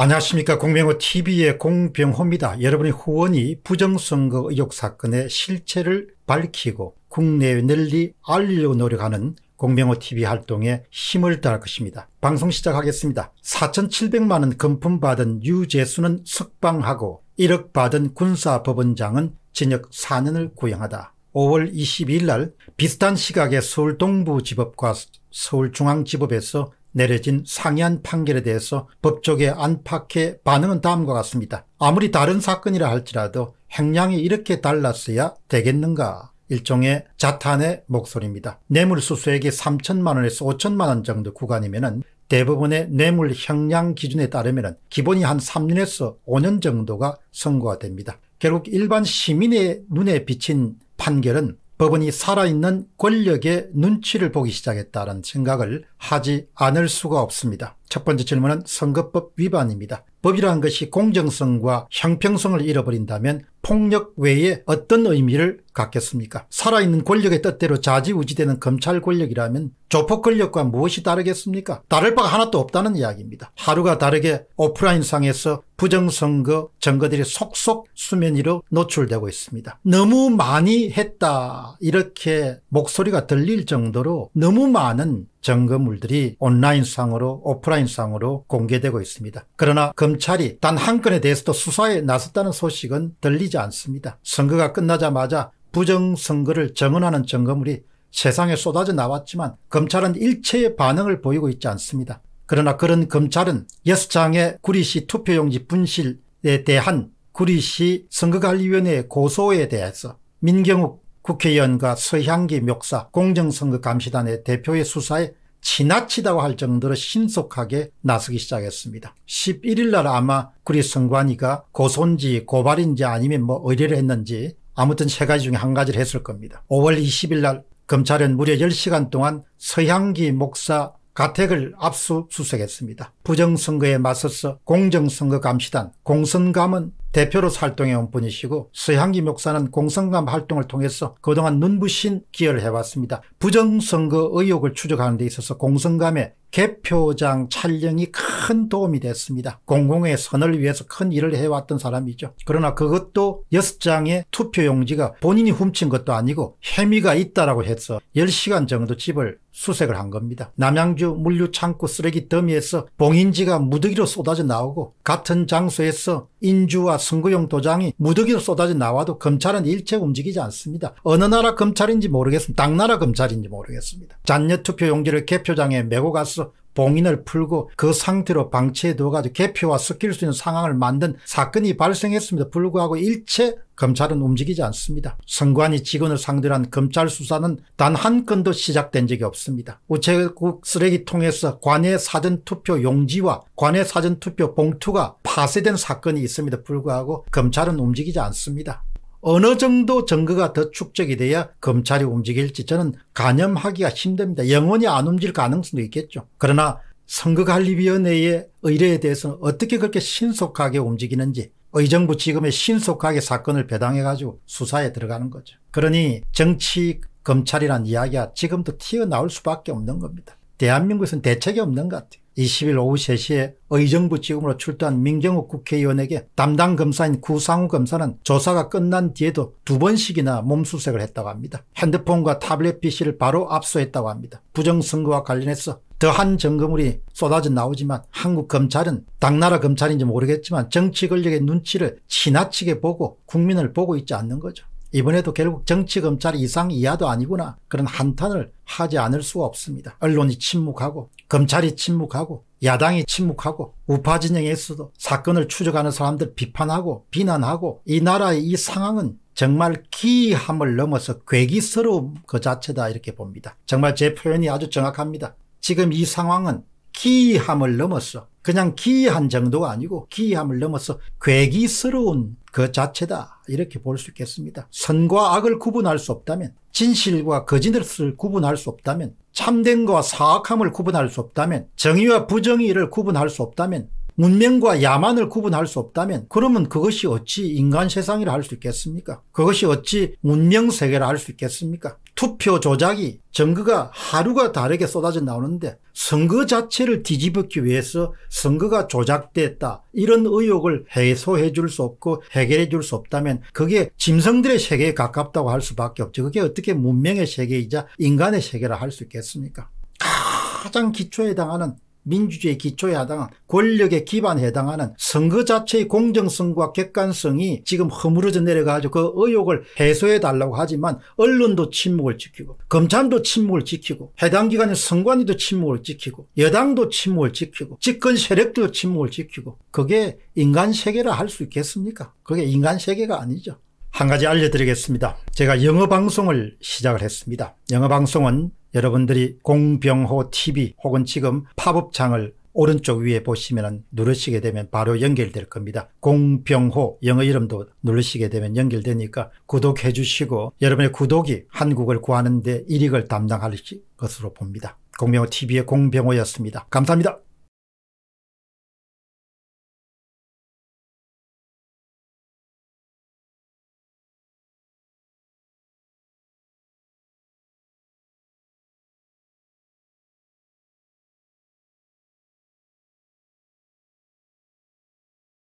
안녕하십니까 공병호 TV의 공병호입니다. 여러분의 후원이 부정선거 의혹 사건의 실체를 밝히고 국내에 널리 알리려 노력하는 공병호 TV 활동에 힘을 다할 것입니다. 방송 시작하겠습니다. 4,700만 원 금품받은 유재수는 석방하고 1억 받은 군사법원장은 징역 4년을 구형하다. 5월 22일 날 비슷한 시각에 서울 동부지법과 서울중앙지법에서 내려진 상이한 판결에 대해서 법조계 안팎의 반응은 다음과 같습니다. 아무리 다른 사건이라 할지라도 행량이 이렇게 달랐어야 되겠는가 일종의 자탄의 목소리입니다. 뇌물수수액이 3천만 원에서 5천만 원 정도 구간이면 은 대부분의 뇌물 형량 기준에 따르면 기본이 한 3년에서 5년 정도가 선고가 됩니다. 결국 일반 시민의 눈에 비친 판결은 법원이 살아있는 권력의 눈치를 보기 시작했다는 생각을 하지 않을 수가 없습니다. 첫 번째 질문은 선거법 위반입니다. 법이라는 것이 공정성과 형평성을 잃어버린다면 폭력 외에 어떤 의미를 갖겠습니까? 살아있는 권력의 뜻대로 자지우지되는 검찰 권력이라면 조폭 권력과 무엇이 다르겠습니까? 다를 바가 하나도 없다는 이야기입니다. 하루가 다르게 오프라인상에서 부정선거 증거들이 속속 수면 위로 노출되고 있습니다. 너무 많이 했다 이렇게 목소리가 들릴 정도로 너무 많은 점거물들이 온라인상으로 오프라인상으로 공개되고 있습니다. 그러나 검찰이 단 한 건에 대해서도 수사에 나섰다는 소식은 들리지 않습니다. 선거가 끝나자마자 부정선거를 증언하는점거물이 세상에 쏟아져 나왔지만 검찰은 일체의 반응을 보이고 있지 않습니다. 그러나 그런 검찰은 6장의 구리시 투표용지 분실에 대한 구리시 선거관리위원회 의 고소에 대해서 민경욱 국회의원과 서향기 묘사 공정선거 감시단의 대표의 수사에 지나치다고 할 정도로 신속하게 나서기 시작했습니다. 11일 날 아마 구리 선관위가 고소인지 고발인지 아니면 뭐 의뢰를 했는지 아무튼 세 가지 중에 한 가지를 했을 겁니다. 5월 20일 날 검찰은 무려 10시간 동안 서향기 목사 가택을 압수수색했습니다. 부정선거에 맞서서 공정선거 감시단 공선감은 대표로 활동해 온 분이시고 서향기 목사는 공성감 활동을 통해서 그동안 눈부신 기여를 해왔습니다. 부정선거 의혹을 추적하는 데 있어서 공성감의 개표장 촬영이 큰 도움이 됐습니다. 공공의 선을 위해서 큰 일을 해왔던 사람이죠. 그러나 그것도 6 장의 투표용지가 본인이 훔친 것도 아니고 혐의가 있다라고 해서 10시간 정도 집을 수색을 한 겁니다. 남양주 물류창고 쓰레기 더미에서 봉인지가 무더기로 쏟아져 나오고 같은 장소에서 인주와 기사 선거용 도장이 무더기로 쏟아져 나와도 검찰은 일체 움직이지 않습니다. 어느 나라 검찰인지 모르겠습니다. 당나라 검찰인지 모르겠습니다. 잔여투표 용지를 개표장에 메고 가서 봉인을 풀고 그 상태로 방치해둬가지고 개표와 섞일 수 있는 상황을 만든 사건이 발생했습니다. 불구하고 일체 검찰은 움직이지 않습니다. 선관위 직원을 상대로 한 검찰 수사는 단 한 건도 시작된 적이 없습니다. 우체국 쓰레기통에서 관외 사전투표 용지와 관외 사전투표 봉투가 파쇄된 사건이 있습니다. 불구하고 검찰은 움직이지 않습니다. 어느 정도 증거가 더 축적이 돼야 검찰이 움직일지 저는 가늠하기가 힘듭니다. 영원히 안 움직일 가능성도 있겠죠. 그러나 선거관리위원회의 의뢰에 대해서 어떻게 그렇게 신속하게 움직이는지 의정부 지금에 신속하게 사건을 배당해 가지고 수사에 들어가는 거죠. 그러니 정치 검찰이란 이야기가 지금도 튀어나올 수밖에 없는 겁니다. 대한민국에서는 대책이 없는 것 같아요. 20일 오후 3시에 의정부 지검으로 출두한 민경욱 국회의원에게 담당 검사인 구상우 검사는 조사가 끝난 뒤에도 두 번씩이나 몸수색을 했다고 합니다. 핸드폰과 타블렛 PC를 바로 압수했다고 합니다. 부정선거와 관련해서 더한 점검물이 쏟아져 나오지만 한국 검찰은 당나라 검찰인지 모르겠지만 정치 권력의 눈치를 지나치게 보고 국민을 보고 있지 않는 거죠. 이번에도 결국 정치검찰 이상 이하도 아니구나 그런 한탄을 하지 않을 수가 없습니다. 언론이 침묵하고 검찰이 침묵하고 야당이 침묵하고 우파 진영에서도 사건을 추적하는 사람들 비판하고 비난하고 이 나라의 이 상황은 정말 기함을 이 넘어서 괴기스러움 그 자체다 이렇게 봅니다. 정말 제 표현이 아주 정확합니다. 지금 이 상황은 기함을 이 넘어서 그냥 기이한 정도가 아니고 기이함을 넘어서 괴기스러운 그 자체다 이렇게 볼 수 있겠습니다. 선과 악을 구분할 수 없다면 진실과 거짓을 구분할 수 없다면 참된과 사악함을 구분할 수 없다면 정의와 부정의를 구분할 수 없다면 문명과 야만을 구분할 수 없다면 그러면 그것이 어찌 인간 세상이라 할 수 있겠습니까? 그것이 어찌 문명 세계라 할 수 있겠습니까? 투표 조작이 선거가 하루가 다르게 쏟아져 나오는데 선거 자체를 뒤집었기 위해서 선거가 조작됐다 이런 의혹을 해소해 줄 수 없고 해결해 줄 수 없다면 그게 짐승들의 세계에 가깝다고 할 수밖에 없죠. 그게 어떻게 문명의 세계이자 인간의 세계라 할 수 있겠습니까? 가장 기초에 해당하는 민주주의 기초에 해당한 권력의 기반에 해당하는 선거 자체의 공정성과 객관성이 지금 허물어져 내려가지고 그 의혹을 해소해 달라고 하지만 언론도 침묵을 지키고 검찰도 침묵을 지키고 해당 기관의 선관위도 침묵을 지키고 여당도 침묵을 지키고 집권 세력도 침묵을 지키고 그게 인간 세계라 할 수 있겠습니까? 그게 인간 세계가 아니죠. 한 가지 알려드리겠습니다. 제가 영어 방송을 시작을 했습니다. 영어 방송은 여러분들이 공병호 TV 혹은 지금 팝업창을 오른쪽 위에 보시면 누르시게 되면 바로 연결될 겁니다. 공병호 영어 이름도 누르시게 되면 연결되니까 구독해 주시고 여러분의 구독이 한국을 구하는 데 일익을 담당할 것으로 봅니다. 공병호 TV의 공병호였습니다. 감사합니다.